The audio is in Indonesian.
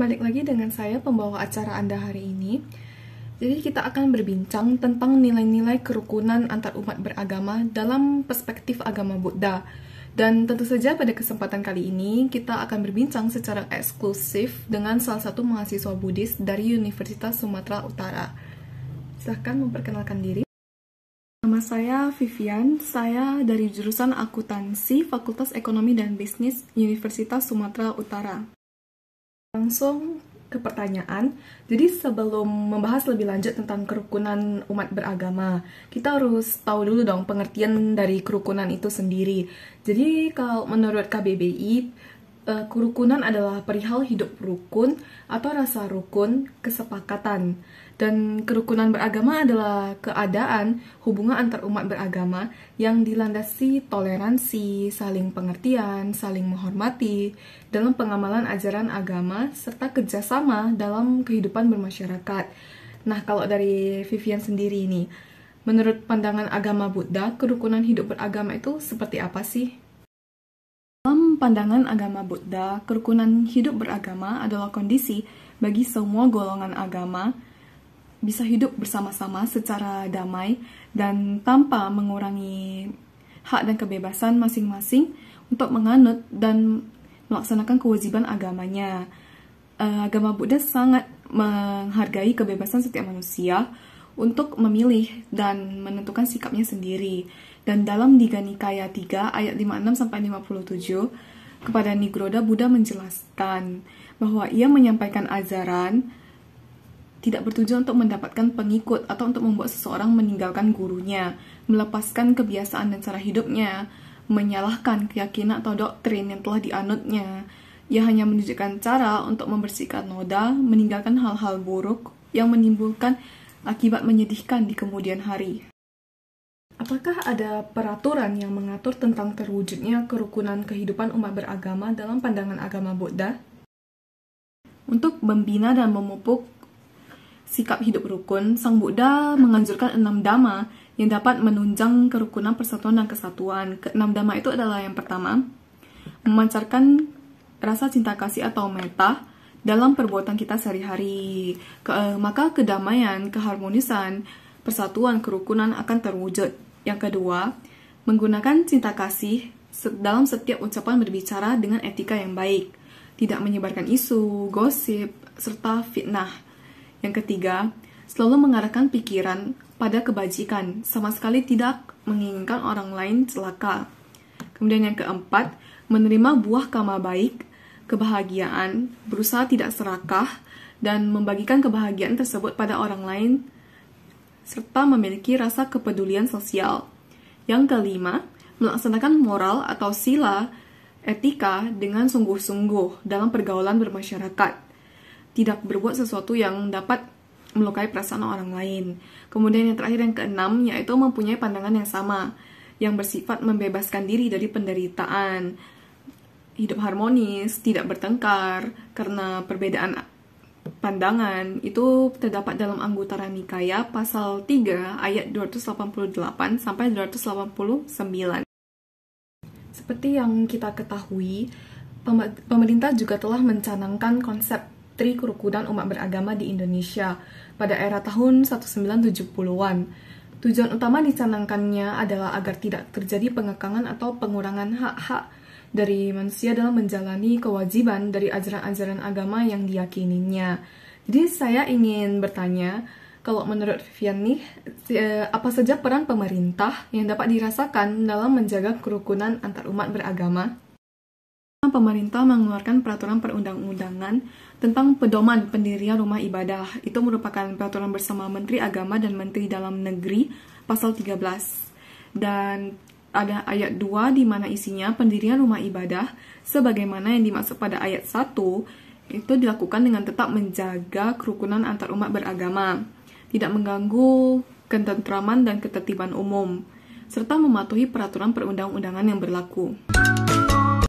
Balik lagi dengan saya pembawa acara Anda hari ini. Jadi kita akan berbincang tentang nilai-nilai kerukunan antar umat beragama dalam perspektif agama Buddha. Dan tentu saja pada kesempatan kali ini kita akan berbincang secara eksklusif dengan salah satu mahasiswa Buddhis dari Universitas Sumatera Utara. Silahkan memperkenalkan diri. Nama saya Vivian, saya dari jurusan akuntansi Fakultas Ekonomi dan Bisnis Universitas Sumatera Utara. Langsung ke pertanyaan. Jadi sebelum membahas lebih lanjut tentang kerukunan umat beragama, kita harus tahu dulu dong pengertian dari kerukunan itu sendiri. Jadi kalau menurut KBBI, Eh, kerukunan adalah perihal hidup rukun atau rasa rukun kesepakatan. Dan kerukunan beragama adalah keadaan hubungan antar umat beragama yang dilandasi toleransi, saling pengertian, saling menghormati dalam pengamalan ajaran agama, serta kerjasama dalam kehidupan bermasyarakat. Nah, kalau dari Vivian sendiri ini, menurut pandangan agama Buddha, kerukunan hidup beragama itu seperti apa sih? pandangan agama Buddha, kerukunan hidup beragama adalah kondisi bagi semua golongan agama bisa hidup bersama-sama secara damai dan tanpa mengurangi hak dan kebebasan masing-masing untuk menganut dan melaksanakan kewajiban agamanya. Eh, agama Buddha sangat menghargai kebebasan setiap manusia, untuk memilih dan menentukan sikapnya sendiri. Dan dalam Diga Nikaya 3 ayat 56 sampai 57 kepada Nigroda Buddha menjelaskan bahwa ia menyampaikan ajaran tidak bertujuan untuk mendapatkan pengikut atau untuk membuat seseorang meninggalkan gurunya, melepaskan kebiasaan dan cara hidupnya, menyalahkan keyakinan atau doktrin yang telah dianutnya. Ia hanya menunjukkan cara untuk membersihkan noda, meninggalkan hal-hal buruk yang menimbulkan akibat menyedihkan di kemudian hari. Apakah ada peraturan yang mengatur tentang terwujudnya kerukunan kehidupan umat beragama dalam pandangan agama Buddha? Untuk membina dan memupuk sikap hidup rukun, Sang Buddha menganjurkan enam dhamma yang dapat menunjang kerukunan persatuan dan kesatuan. Enam dhamma itu adalah yang pertama, memancarkan rasa cinta kasih atau meta, dalam perbuatan kita sehari-hari. Ke, uh, maka kedamaian, keharmonisan, persatuan, kerukunan akan terwujud. Yang kedua, menggunakan cinta kasih dalam setiap ucapan berbicara dengan etika yang baik, tidak menyebarkan isu, gosip, serta fitnah. Yang ketiga, selalu mengarahkan pikiran pada kebajikan, sama sekali tidak menginginkan orang lain celaka. Kemudian yang keempat, menerima buah karma baik kebahagiaan, berusaha tidak serakah, dan membagikan kebahagiaan tersebut pada orang lain, serta memiliki rasa kepedulian sosial. Yang kelima, melaksanakan moral atau sila etika dengan sungguh-sungguh dalam pergaulan bermasyarakat. Tidak berbuat sesuatu yang dapat melukai perasaan orang lain. Kemudian yang terakhir yang keenam yaitu mempunyai pandangan yang sama yang bersifat membebaskan diri dari penderitaan, hidup harmonis, tidak bertengkar karena perbedaan pandangan itu terdapat dalam anggota Nikaya pasal 3 ayat 288 sampai 289. Seperti yang kita ketahui, pemerintah juga telah mencanangkan konsep Tri Kerukunan Umat Beragama di Indonesia pada era tahun 1970-an. Tujuan utama dicanangkannya adalah agar tidak terjadi pengekangan atau pengurangan hak-hak dari manusia dalam menjalani kewajiban dari ajaran-ajaran agama yang diyakininya. Jadi saya ingin bertanya, kalau menurut Vivian nih, eh, apa saja peran pemerintah yang dapat dirasakan dalam menjaga kerukunan antar umat beragama? Pemerintah mengeluarkan peraturan perundang-undangan tentang pedoman pendirian rumah ibadah. Itu merupakan peraturan bersama Menteri Agama dan Menteri Dalam Negeri pasal 13. Dan ada ayat 2 di mana isinya pendirian rumah ibadah sebagaimana yang dimaksud pada ayat 1 itu dilakukan dengan tetap menjaga kerukunan antar umat beragama, tidak mengganggu ketentraman dan ketertiban umum, serta mematuhi peraturan perundang-undangan yang berlaku.